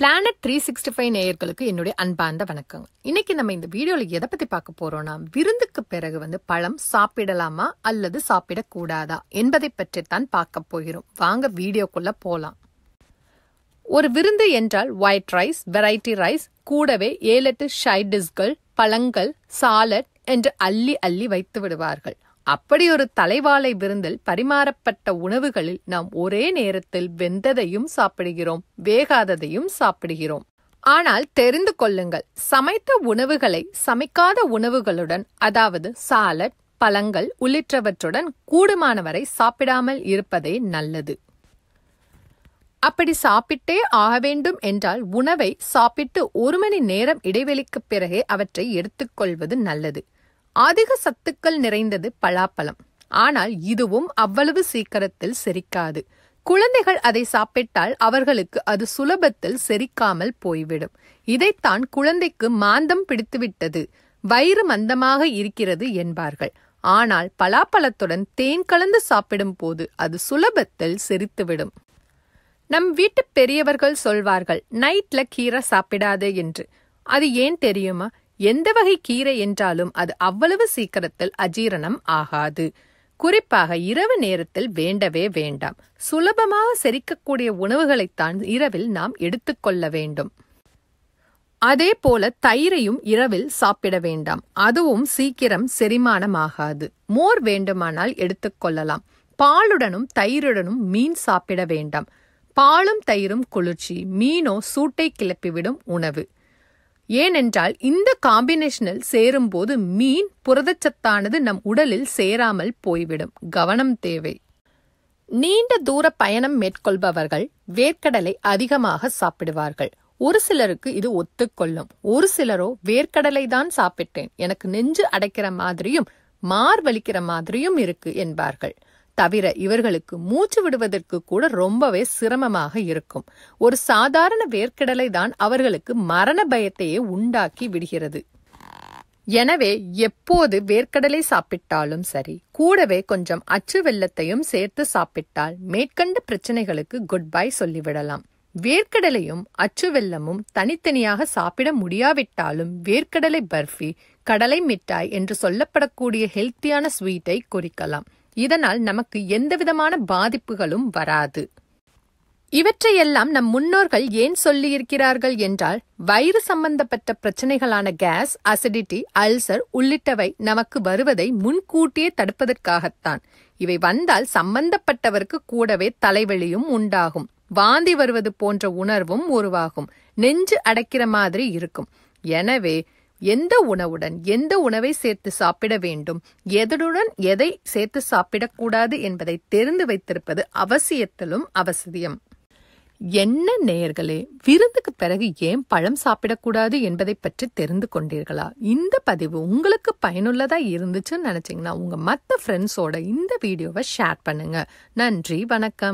planet three sixty five நேயர்களுக்கு என்னுடைய அன்பார்ந்த வணக்கம் இன்னைக்கு நம்ம இந்த வீடியோவில் எதை பற்றி பார்க்க போகிறோன்னா விருந்துக்கு பிறகு வந்து பழம் சாப்பிடலாமா அல்லது சாப்பிடக்கூடாதா என்பதை பற்றி தான் பார்க்க போகிறோம் வாங்க வீடியோக்குள்ளே போகலாம் ஒரு விருந்து என்றால் ஒயிட் ரைஸ் வெரைட்டி ரைஸ் கூடவே ஏழு எட்டு ஷைடிஸ்கள் பழங்கள் சாலட் என்று அள்ளி அள்ளி வைத்து விடுவார்கள் அப்படி ஒரு தலைவாழை விருந்தில் பரிமாறப்பட்ட உணவுகளில் நாம் ஒரே நேரத்தில் வெந்ததையும் சாப்பிடுகிறோம் வேகாததையும் சாப்பிடுகிறோம் ஆனால் தெரிந்து கொள்ளுங்கள் சமைத்த உணவுகளை சமைக்காத உணவுகளுடன் அதாவது சாலட் பழங்கள் உள்ளிட்டவற்றுடன் கூடுமானவரை சாப்பிடாமல் இருப்பதே நல்லது அப்படி சாப்பிட்டே ஆக வேண்டும் என்றால் உணவை சாப்பிட்டு ஒரு மணி நேரம் இடைவெளிக்குப் பிறகே அவற்றை எடுத்துக்கொள்வது நல்லது அதிக சத்துக்கள் நிறைந்தது பலாப்பழம் ஆனால் இதுவும் அவ்வளவு சீக்கிரத்தில் செரிக்காது குழந்தைகள் அதை சாப்பிட்டால் அவர்களுக்கு அது சுலபத்தில் செரிக்காமல் போய்விடும் இதைத்தான் குழந்தைக்கு மாந்தம் பிடித்துவிட்டது வயிறு மந்தமாக இருக்கிறது என்பார்கள் ஆனால் பலாப்பழத்துடன் தேன் கலந்து சாப்பிடும் போது அது சுலபத்தில் செரித்துவிடும் நம் வீட்டு பெரியவர்கள் சொல்வார்கள் நைட்ல கீரை சாப்பிடாதே என்று அது ஏன் தெரியுமா எந்த வகை கீரை என்றாலும் அது அவ்வளவு சீக்கிரத்தில் அஜீரணம் ஆகாது குறிப்பாக இரவு நேரத்தில் வேண்டவே வேண்டாம் சுலபமாக செரிக்கக்கூடிய உணவுகளைத்தான் இரவில் நாம் எடுத்துக்கொள்ள வேண்டும் அதே போல தயிரையும் இரவில் சாப்பிட வேண்டாம் அதுவும் சீக்கிரம் செரிமானமாகாது மோர் வேண்டுமானால் எடுத்துக்கொள்ளலாம் பாலுடனும் தயிருடனும் மீன் சாப்பிட வேண்டாம் பாலும் தயிரும் குளிர்ச்சி மீனோ சூட்டை கிளப்பிவிடும் உணவு ஏனென்றால் இந்த காம்பினேஷனில் சேரும்போது மீன் புரதச்சத்தானது நம் உடலில் சேராமல் போய்விடும் கவனம் தேவை நீண்ட தூர பயணம் மேற்கொள்பவர்கள் வேர்க்கடலை அதிகமாக சாப்பிடுவார்கள் ஒரு சிலருக்கு இது ஒத்துக்கொள்ளும் ஒரு சிலரோ வேர்க்கடலை தான் சாப்பிட்டேன் எனக்கு நெஞ்சு அடைக்கிற மாதிரியும் வலிக்கிற மாதிரியும் இருக்கு என்பார்கள் தவிர இவர்களுக்கு மூச்சு விடுவதற்கு கூட ரொம்பவே சிரமமாக இருக்கும் ஒரு சாதாரண வேர்க்கடலை தான் அவர்களுக்கு மரண பயத்தையே உண்டாக்கி விடுகிறது எனவே எப்போது வேர்க்கடலை சாப்பிட்டாலும் சரி கூடவே கொஞ்சம் அச்சு வெள்ளத்தையும் சேர்த்து சாப்பிட்டால் மேற்கண்ட பிரச்சனைகளுக்கு குட் பை சொல்லிவிடலாம் வேர்க்கடலையும் அச்சு வெள்ளமும் தனித்தனியாக சாப்பிட முடியாவிட்டாலும் வேர்க்கடலை பர்ஃபி கடலை மிட்டாய் என்று சொல்லப்படக்கூடிய ஹெல்த்தியான ஸ்வீட்டை குறிக்கலாம் இதனால் நமக்கு எந்தவிதமான பாதிப்புகளும் வராது இவற்றையெல்லாம் நம் முன்னோர்கள் ஏன் சொல்லியிருக்கிறார்கள் என்றால் வயிறு சம்பந்தப்பட்ட பிரச்சனைகளான கேஸ் அசிடிட்டி அல்சர் உள்ளிட்டவை நமக்கு வருவதை முன்கூட்டியே தடுப்பதற்காகத்தான் இவை வந்தால் சம்பந்தப்பட்டவருக்கு கூடவே தலைவலியும் உண்டாகும் வாந்தி வருவது போன்ற உணர்வும் உருவாகும் நெஞ்சு அடைக்கிற மாதிரி இருக்கும் எனவே எந்த உணவுடன் எந்த உணவை சேர்த்து சாப்பிட வேண்டும் எதனுடன் எதை சேர்த்து சாப்பிடக்கூடாது என்பதை தெரிந்து வைத்திருப்பது அவசியத்திலும் அவசியம் என்ன நேயர்களே விருந்துக்கு பிறகு ஏன் பழம் சாப்பிடக்கூடாது என்பதை பற்றி தெரிந்து கொண்டீர்களா இந்த பதிவு உங்களுக்கு பயனுள்ளதா இருந்துச்சுன்னு நினைச்சீங்கன்னா உங்க மற்ற ஃப்ரெண்ட்ஸோட இந்த வீடியோவை ஷேர் பண்ணுங்க நன்றி வணக்கம்